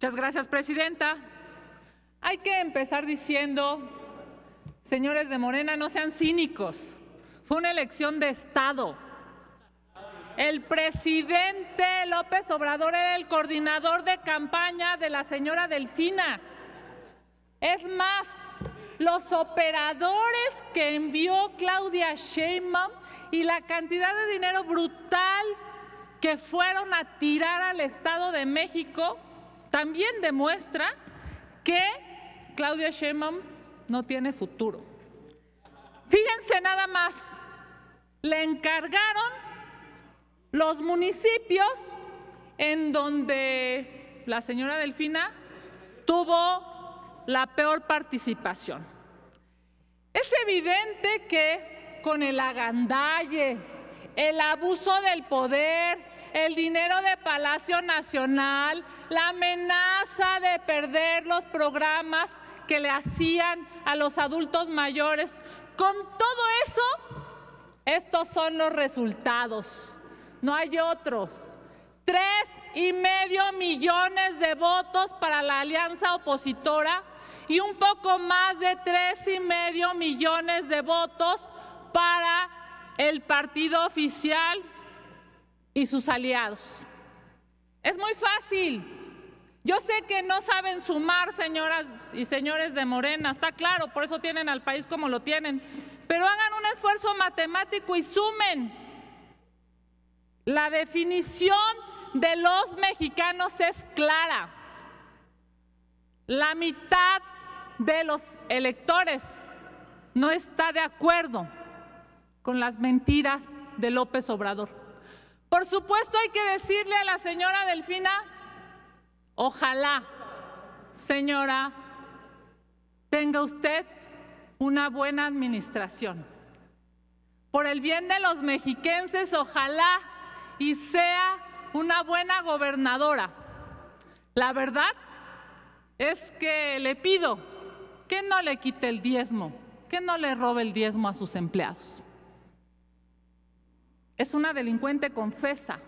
Muchas gracias, presidenta. Hay que empezar diciendo, señores de Morena, no sean cínicos. Fue una elección de Estado. El presidente López Obrador era el coordinador de campaña de la señora Delfina. Es más, los operadores que envió Claudia Sheinbaum y la cantidad de dinero brutal que fueron a tirar al Estado de México también demuestra que Claudia Sheinbaum no tiene futuro. Fíjense nada más, le encargaron los municipios en donde la señora Delfina tuvo la peor participación. Es evidente que con el agandalle, el abuso del poder, el dinero de Palacio Nacional, la amenaza de perder los programas que le hacían a los adultos mayores. Con todo eso, estos son los resultados. No hay otros. Tres y medio millones de votos para la alianza opositora y un poco más de tres y medio millones de votos para el partido oficial y sus aliados. Es muy fácil. Yo sé que no saben sumar, señoras y señores de Morena, está claro, por eso tienen al país como lo tienen, pero hagan un esfuerzo matemático y sumen. La definición de los mexicanos es clara. La mitad de los electores no está de acuerdo con las mentiras de López Obrador. Por supuesto hay que decirle a la señora Delfina, ojalá, señora, tenga usted una buena administración. Por el bien de los mexiquenses, ojalá y sea una buena gobernadora. La verdad es que le pido que no le quite el diezmo, que no le robe el diezmo a sus empleados es una delincuente confesa.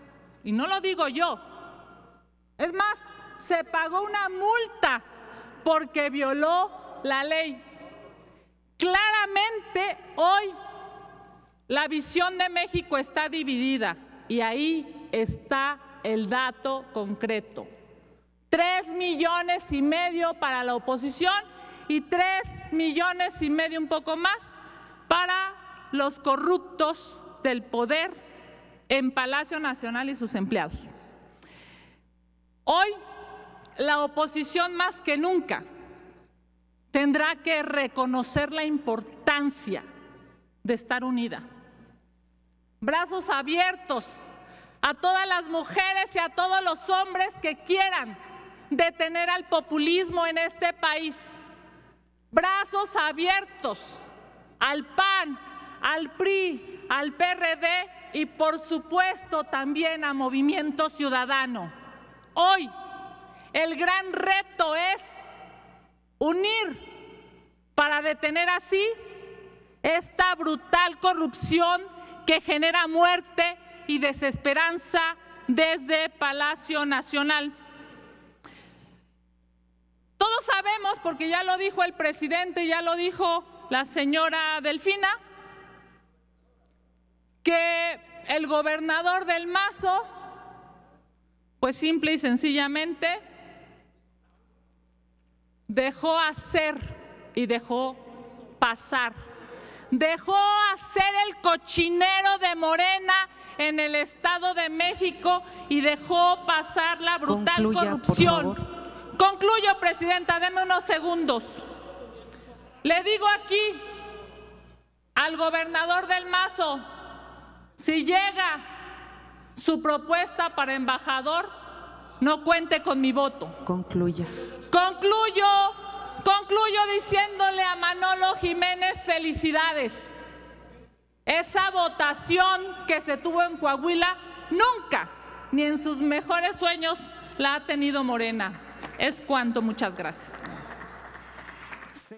Y no lo digo yo. Es más, se pagó una multa porque violó la ley. Claramente hoy la visión de México está dividida y ahí está el dato concreto. Tres millones y medio para la oposición y tres millones y medio, un poco más, para los corruptos del poder en Palacio Nacional y sus empleados. Hoy la oposición más que nunca tendrá que reconocer la importancia de estar unida. Brazos abiertos a todas las mujeres y a todos los hombres que quieran detener al populismo en este país. Brazos abiertos al PAN, al PRI, al PRD y por supuesto también a Movimiento Ciudadano. Hoy el gran reto es unir para detener así esta brutal corrupción que genera muerte y desesperanza desde Palacio Nacional. Todos sabemos, porque ya lo dijo el presidente, ya lo dijo la señora Delfina, que el gobernador del Mazo, pues simple y sencillamente, dejó hacer y dejó pasar. Dejó hacer el cochinero de Morena en el Estado de México y dejó pasar la brutal corrupción. Concluyo, Presidenta, déme unos segundos. Le digo aquí al gobernador del Mazo, si llega su propuesta para embajador, no cuente con mi voto. Concluya. Concluyo, concluyo diciéndole a Manolo Jiménez felicidades. Esa votación que se tuvo en Coahuila nunca, ni en sus mejores sueños, la ha tenido Morena. Es cuanto, muchas gracias.